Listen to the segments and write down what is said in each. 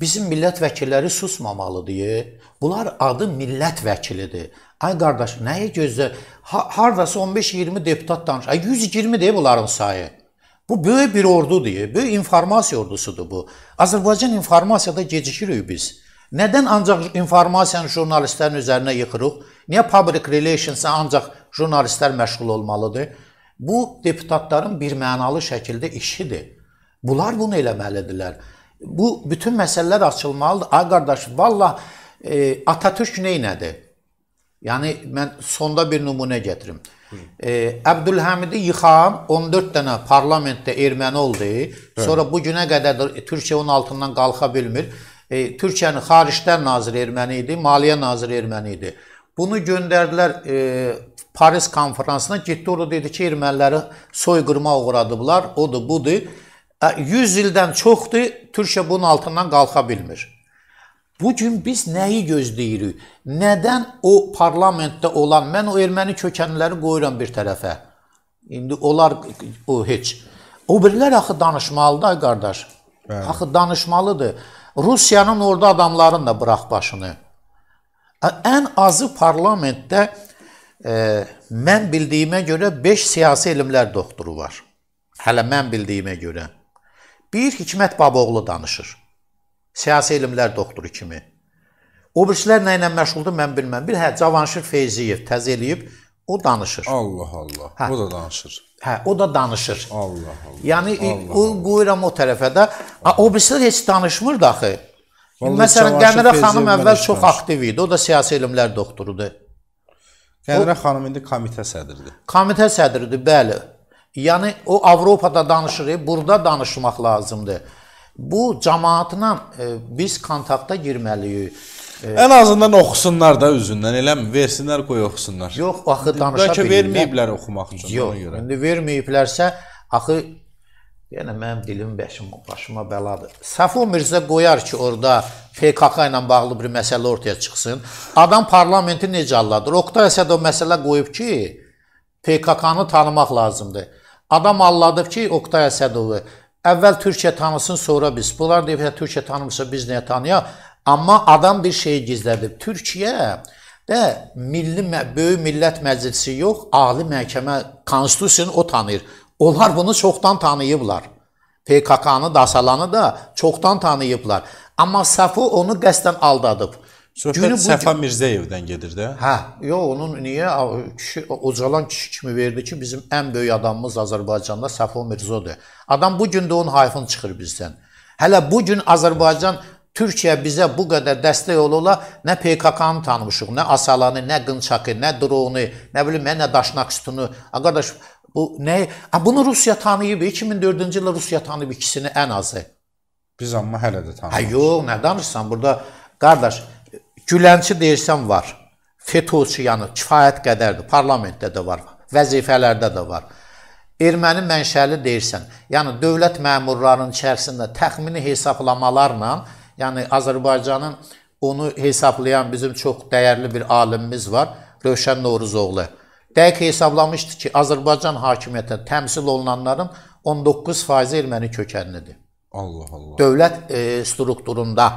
Bizim millət vəkilləri susmamalıdır. Bunlar adı millət vəkilidir. Ay qardaş, nəyə gözlə? Ha, hardasa 15-20 deputat danış. Ay 120 deyə bunların sayı. Bu böyük bir ordudur. Böyük informasiya ordusudur bu. Azərbaycan informasiyada gecikirik biz. Nədən ancaq informasiyanı jurnalistlərin üzərinə yıxırıq? Niyə public relations-a ancaq jurnalistlər məşğul olmalıdır? Bu deputatların birmənalı şəkildə işidir. Bunlar bunu eləməlidirlər. Bu bütün məsələlər açılmalıdır. Ay qardaş, vallah e, Atatürk nə elədi? Yəni mən sonda bir nümunə gətirim. E, Əbdülhəmidi yıxan 14 dənə parlamentdə erməni oldu. Sonra bu günə qədər Türkiyə onun altından qalxa bilmir. E, Türkiyənin xaricdən naziri erməni idi, maliyyə naziri erməni idi. Bunu göndərdilər e, Paris konfransına. Getdi orada dedi ki, erməniləri soyqırma uğradıblar. Odur, budur. 100 ildən çoxdur, Türkiyə bunun altından qalxa bilmir. Bu gün biz nəyi gözləyirik? Nədən o parlamentdə olan, mən o erməni kökənləri qoyuram bir tərəfə. İndi onlar o heç. O birlər axı danışmalıdır ay qardaş. Bəli. Axı danışmalıdır. Rusiyanın orada adamların da bıraq başını. Ən azı parlamentdə e, mən bildiyimə görə 5 siyasi elmlər doktoru var. Hələ mən bildiyimə görə. Bir Hikmət Baboğlu danışır. Siyasi elmlər doktoru kimi. O birisilər nə ilə məşğuldur mən bilmirəm. Bir hə Cavanşir Feyziyev təz eləyib, o danışır. Allah Allah. Hə. O da danışır. Hə, o da danışır. Allah Allah. Yəni Allah, o qoyuram o tərəfə də. O birisilər heç danışmır da axı. Məsələn Qəmirə xanım əvvəl danışmır. çox aktiv idi. O da siyasi elmlər doktorudur. Qəmirə xanım indi komitə sədridir. Komitə sədridir, bəli. Yəni o Avropada danışır, burada danışmaq lazımdır. Bu cəmaatla e, biz kontakta girməliyik. E, Ən azından oxusunlar da üzündən, eləmi? Versinlər qoy oxusunlar. Yox, axı danışa bilirlər. Bəlkə verməyiblər oxumaq üçün Yox, ona görə. İndi verməyiblərsə, axı yenə yəni, mənim dilim başım başıma bəladır. Səfo Mirzə qoyar ki, orada PKK ilə bağlı bir məsələ ortaya çıxsın. Adam parlamenti necə alladır? Oqtay Əsədov məsələ qoyub ki, PKK-nı tanımaq lazımdır. Adam alladıb ki, Oktay Əsədovu. Əvvəl Türkiyə tanısın, sonra biz. Bunlar deyib, hə, Türkiyə tanımırsa biz nəyə tanıya? Amma adam bir şeyi gizlədib. Türkiyə də milli böyük millət məclisi yox, ali məhkəmə konstitusiyasını o tanıyır. Onlar bunu çoxdan tanıyıblar. PKK-nı, DASAL-nı da çoxdan tanıyıblar. Amma Safo onu qəsdən aldadıb. Söhbət Günü bu... Səfa Mirzəyevdən gedir də. Hə, yox onun niyə kişi ucalan kişi kimi verdi ki, bizim ən böyük adamımız Azərbaycanda Səfa Mirzədir. Adam bu gün də onun hayfını çıxır bizdən. Hələ bu gün Azərbaycan Türkiyə bizə bu qədər dəstək olula, nə PKK-nı tanımışıq, nə Asalanı, nə Qınçakı, nə dronu, nə bilim mən nə Daşnaqstunu. A qardaş bu nə? A bunu Rusiya tanıyıb 2004-cü e, ildə Rusiya tanıyıb ikisini ən azı. Biz amma hələ də tanımırıq. Hə yox, nə danışırsan? Burada qardaş Gülənçi deyirsən var. FETÖ-çüyanı kifayət qədərdir. Parlamentdə də var, vəzifələrdə də var. Erməni mənşəli deyirsən, yəni dövlət məmurlarının içərisində təxmini hesablamalarla, yəni Azərbaycanın onu hesablayan bizim çox dəyərli bir alimimiz var, Rövşən Noruzoğlu. Dəqiq hesablamışdı ki, Azərbaycan hakimiyyətinə təmsil olunanların 19% erməni kökənlidir. Allah Allah. Dövlət e, strukturunda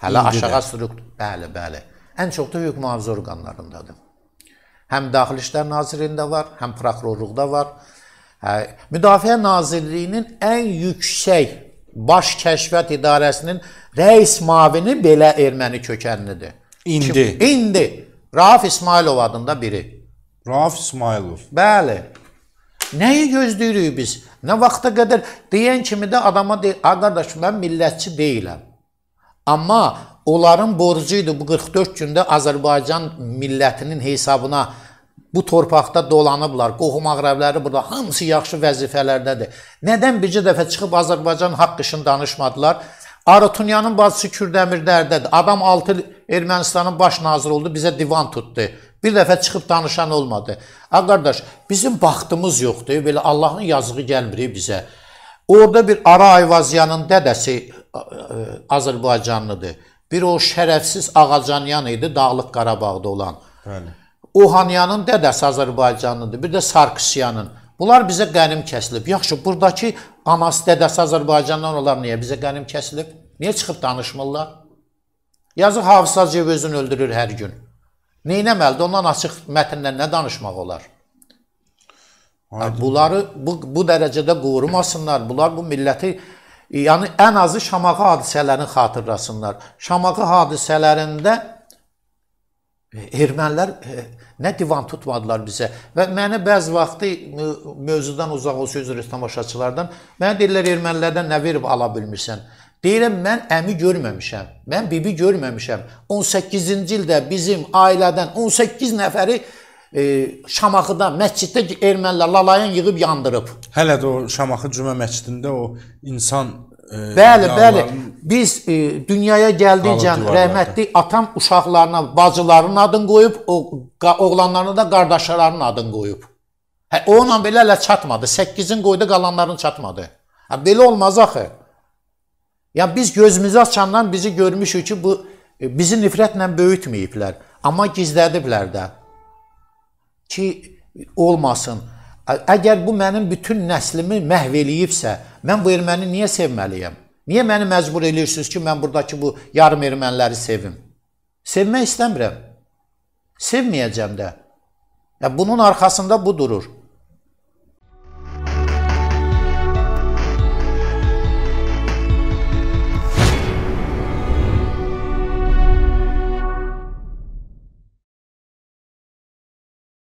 Hələ aşağı struktur. Bəli, bəli. Ən çox da hüquq mühafizə orqanlarındadır. Həm Daxili İşlər Nazirliyində var, həm prokurorluqda var. Hə, Müdafiə Nazirliyinin ən yüksək baş kəşfiyyat idarəsinin rəis mavini belə erməni kökənlidir. İndi. Kim, indi Rauf İsmailov adında biri. Rauf İsmailov. Bəli. Nəyi gözləyirik biz? Nə vaxta qədər deyən kimi də adama deyir, "A qardaş, mən millətçi deyiləm." Amma onların borcu idi bu 44 gündə Azərbaycan millətinin hesabına bu torpaqda dolanıblar. Qohum ağrəbləri burada hamısı yaxşı vəzifələrdədir. Nədən bircə dəfə çıxıb Azərbaycan haqqı işini danışmadılar? Arutunyanın bacısı Kürdəmirdərdədir. Adam 6 il Ermənistanın baş naziri oldu, bizə divan tutdu. Bir dəfə çıxıb danışan olmadı. A qardaş, bizim baxtımız yoxdur. Belə Allahın yazığı gəlmir bizə. Orda bir Ara Ayvazyanın dədəsi Azərbaycanlıdır. Bir o şərəfsiz Ağacanyan idi Dağlıq Qarabağda olan. Bəli. Ohanyanın dədəsi Azərbaycanlıdır. Bir də Sarkisyanın. Bunlar bizə qənim kəsilib. Yaxşı, burdakı anası, dədəsi Azərbaycandan onlar niyə bizə qənim kəsilib? Niyə çıxıb danışmırlar? Yazıq Hafiz Hacıyev özünü öldürür hər gün. Neynəməlidir? Ondan açıq mətnlə nə danışmaq olar? Aydın. Bunları bu, bu dərəcədə qorumasınlar. Bunlar bu milləti E, yəni ən azı Şamaxı hadisələrini xatırlasınlar. Şamaxı hadisələrində e, ermənilər e, nə divan tutmadılar bizə. Və mənə bəzi vaxtı mövzudan uzaq olsa üzr tamaşaçılardan mənə deyirlər ermənilərdən nə verib ala bilmirsən? Deyirəm mən əmi görməmişəm. Mən bibi görməmişəm. 18-ci ildə bizim ailədən 18 nəfəri e, Şamaxıda məsciddə ermənilər lalayan yığıb yandırıb. Hələ də o Şamaxı Cümə məscidində o insan e, Bəli, bəli. Biz e, dünyaya gəldikcə rəhmətli atam uşaqlarına, bacılarının adını qoyub, o oğlanlarına da qardaşlarının adını qoyub. Hə onunla belə hələ çatmadı. 8-in qoydu, qalanların çatmadı. Hə belə olmaz axı. Yəni biz gözümüzü açandan bizi görmüşük ki, bu e, bizi nifrətlə böyütməyiblər, amma gizlədiblər də ki olmasın. Əgər bu mənim bütün nəslimi məhv eləyibsə, mən bu erməni niyə sevməliyəm? Niyə məni məcbur eləyirsiniz ki, mən burdakı bu yarım erməniləri sevim? Sevmək istəmirəm. Sevməyəcəm də. Ya bunun arxasında bu durur.